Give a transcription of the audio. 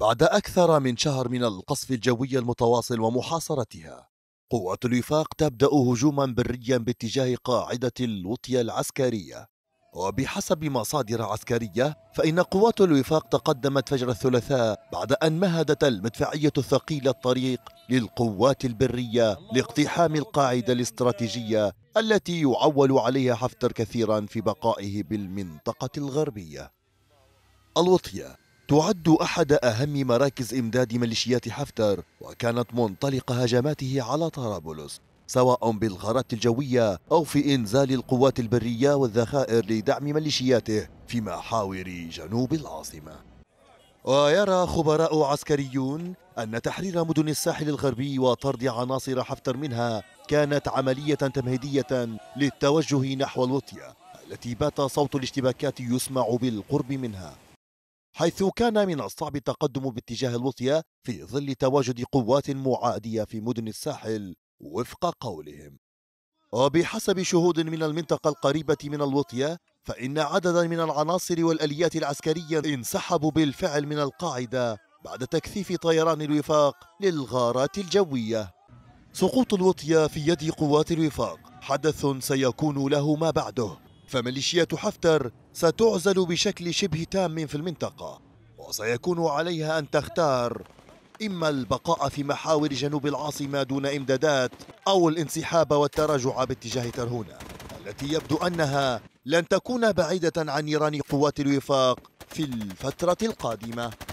بعد أكثر من شهر من القصف الجوي المتواصل ومحاصرتها قوات الوفاق تبدأ هجوما بريا باتجاه قاعدة الوطية العسكرية وبحسب مصادر عسكرية فإن قوات الوفاق تقدمت فجر الثلاثاء بعد أن مهدت المدفعية الثقيلة الطريق للقوات البرية لاقتحام القاعدة الاستراتيجية التي يعول عليها حفتر كثيرا في بقائه بالمنطقة الغربية الوطية تعد أحد أهم مراكز إمداد ميليشيات حفتر وكانت منطلق هجماته على طرابلس سواء بالغارات الجوية أو في إنزال القوات البرية والذخائر لدعم ميليشياته في محاور جنوب العاصمة ويرى خبراء عسكريون أن تحرير مدن الساحل الغربي وطرد عناصر حفتر منها كانت عملية تمهيدية للتوجه نحو الوطية التي بات صوت الاشتباكات يسمع بالقرب منها حيث كان من الصعب التقدم باتجاه الوطية في ظل تواجد قوات معادية في مدن الساحل وفق قولهم وبحسب شهود من المنطقة القريبة من الوطية فإن عددا من العناصر والأليات العسكرية انسحبوا بالفعل من القاعدة بعد تكثيف طيران الوفاق للغارات الجوية سقوط الوطية في يد قوات الوفاق حدث سيكون له ما بعده فميليشيات حفتر ستعزل بشكل شبه تام في المنطقة وسيكون عليها أن تختار إما البقاء في محاور جنوب العاصمة دون إمدادات أو الانسحاب والتراجع باتجاه ترهونة التي يبدو أنها لن تكون بعيدة عن نيران قوات الوفاق في الفترة القادمة